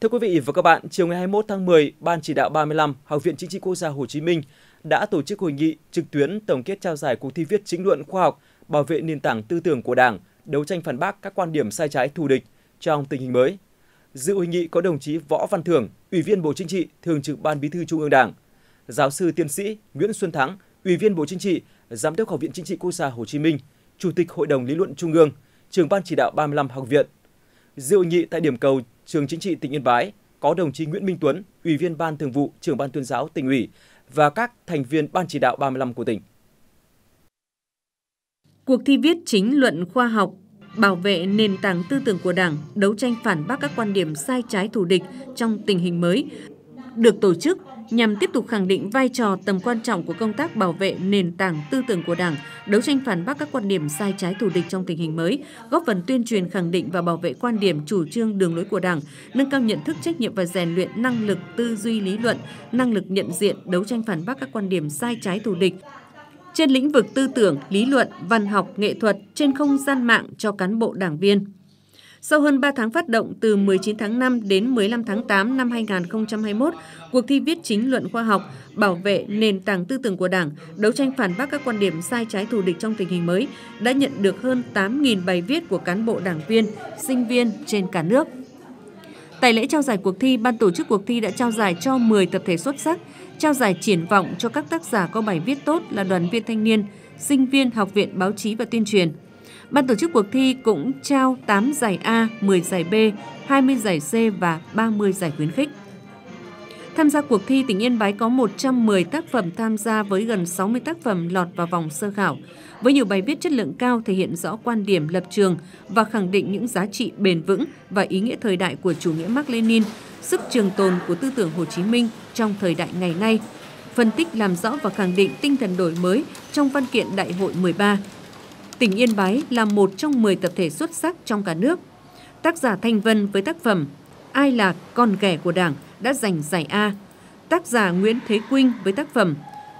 Thưa quý vị và các bạn, chiều ngày 21 tháng 10, Ban chỉ đạo 35 Học viện Chính trị Quốc gia Hồ Chí Minh đã tổ chức hội nghị trực tuyến tổng kết trao giải cuộc thi viết chính luận khoa học, bảo vệ nền tảng tư tưởng của Đảng, đấu tranh phản bác các quan điểm sai trái thù địch trong tình hình mới. Dự hội nghị có đồng chí Võ Văn Thưởng, Ủy viên Bộ Chính trị, Thường trực Ban Bí thư Trung ương Đảng, giáo sư tiến sĩ Nguyễn Xuân Thắng, Ủy viên Bộ Chính trị, Giám đốc Học viện Chính trị Quốc gia Hồ Chí Minh, Chủ tịch Hội đồng Lý luận Trung ương, trưởng ban chỉ đạo 35 học viện Dự hội nghị tại điểm cầu Trường Chính trị tỉnh Yên Bái có đồng chí Nguyễn Minh Tuấn, Ủy viên Ban Thường vụ, Trưởng ban Tuyên giáo tỉnh ủy và các thành viên Ban chỉ đạo 35 của tỉnh. Cuộc thi viết chính luận khoa học bảo vệ nền tảng tư tưởng của Đảng, đấu tranh phản bác các quan điểm sai trái thù địch trong tình hình mới được tổ chức nhằm tiếp tục khẳng định vai trò tầm quan trọng của công tác bảo vệ nền tảng tư tưởng của Đảng, đấu tranh phản bác các quan điểm sai trái thù địch trong tình hình mới, góp phần tuyên truyền khẳng định và bảo vệ quan điểm chủ trương đường lối của Đảng, nâng cao nhận thức trách nhiệm và rèn luyện năng lực tư duy lý luận, năng lực nhận diện, đấu tranh phản bác các quan điểm sai trái thù địch, trên lĩnh vực tư tưởng, lý luận, văn học, nghệ thuật trên không gian mạng cho cán bộ đảng viên. Sau hơn 3 tháng phát động từ 19 tháng 5 đến 15 tháng 8 năm 2021, cuộc thi viết chính luận khoa học, bảo vệ nền tảng tư tưởng của Đảng, đấu tranh phản bác các quan điểm sai trái thù địch trong tình hình mới đã nhận được hơn 8.000 bài viết của cán bộ đảng viên, sinh viên trên cả nước. Tại lễ trao giải cuộc thi, ban tổ chức cuộc thi đã trao giải cho 10 tập thể xuất sắc, trao giải triển vọng cho các tác giả có bài viết tốt là đoàn viên thanh niên, sinh viên Học viện Báo chí và Tuyên truyền. Ban tổ chức cuộc thi cũng trao 8 giải A, 10 giải B, 20 giải C và 30 giải khuyến khích. Tham gia cuộc thi, tỉnh Yên Bái có 110 tác phẩm tham gia với gần 60 tác phẩm lọt vào vòng sơ khảo. Với nhiều bài viết chất lượng cao thể hiện rõ quan điểm lập trường và khẳng định những giá trị bền vững và ý nghĩa thời đại của chủ nghĩa Mark Lenin, sức trường tồn của tư tưởng Hồ Chí Minh trong thời đại ngày nay, phân tích làm rõ và khẳng định tinh thần đổi mới trong văn kiện Đại hội 13 tỉnh Yên Bái là một trong 10 tập thể xuất sắc trong cả nước. Tác giả Thanh Vân với tác phẩm Ai là con ghẻ của Đảng đã giành giải A. Tác giả Nguyễn Thế Quynh với tác phẩm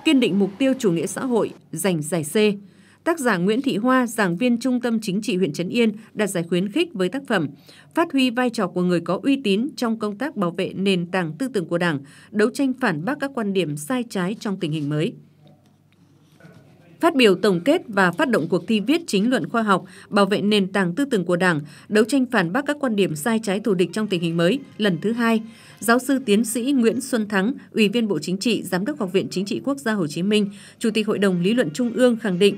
Kiên định mục tiêu chủ nghĩa xã hội giành giải C. Tác giả Nguyễn Thị Hoa, giảng viên Trung tâm Chính trị huyện Trấn Yên, đạt giải khuyến khích với tác phẩm Phát huy vai trò của người có uy tín trong công tác bảo vệ nền tảng tư tưởng của Đảng, đấu tranh phản bác các quan điểm sai trái trong tình hình mới phát biểu tổng kết và phát động cuộc thi viết chính luận khoa học, bảo vệ nền tảng tư tưởng của Đảng, đấu tranh phản bác các quan điểm sai trái thù địch trong tình hình mới lần thứ hai, giáo sư tiến sĩ Nguyễn Xuân Thắng, Ủy viên Bộ Chính trị, Giám đốc Học viện Chính trị Quốc gia Hồ Chí Minh, Chủ tịch Hội đồng Lý luận Trung ương khẳng định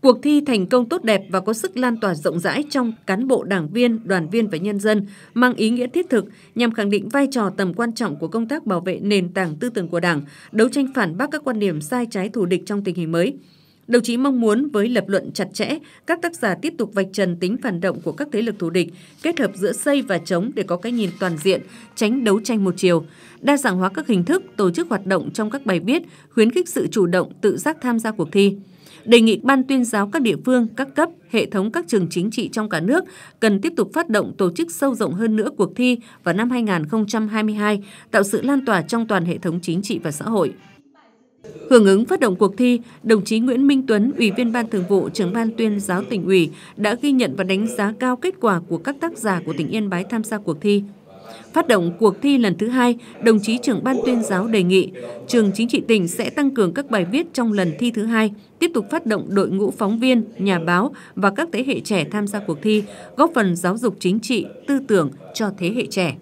Cuộc thi thành công tốt đẹp và có sức lan tỏa rộng rãi trong cán bộ đảng viên, đoàn viên và nhân dân, mang ý nghĩa thiết thực nhằm khẳng định vai trò tầm quan trọng của công tác bảo vệ nền tảng tư tưởng của Đảng, đấu tranh phản bác các quan điểm sai trái thù địch trong tình hình mới. Đồng chí mong muốn với lập luận chặt chẽ, các tác giả tiếp tục vạch trần tính phản động của các thế lực thù địch, kết hợp giữa xây và chống để có cái nhìn toàn diện, tránh đấu tranh một chiều, đa dạng hóa các hình thức, tổ chức hoạt động trong các bài viết, khuyến khích sự chủ động, tự giác tham gia cuộc thi đề nghị ban tuyên giáo các địa phương, các cấp, hệ thống các trường chính trị trong cả nước cần tiếp tục phát động tổ chức sâu rộng hơn nữa cuộc thi vào năm 2022, tạo sự lan tỏa trong toàn hệ thống chính trị và xã hội. Hưởng ứng phát động cuộc thi, đồng chí Nguyễn Minh Tuấn, Ủy viên Ban Thường vụ, Trưởng ban Tuyên giáo tỉnh ủy đã ghi nhận và đánh giá cao kết quả của các tác giả của tỉnh Yên Bái tham gia cuộc thi. Phát động cuộc thi lần thứ hai, đồng chí trưởng ban tuyên giáo đề nghị trường chính trị tỉnh sẽ tăng cường các bài viết trong lần thi thứ hai, tiếp tục phát động đội ngũ phóng viên, nhà báo và các thế hệ trẻ tham gia cuộc thi, góp phần giáo dục chính trị, tư tưởng cho thế hệ trẻ.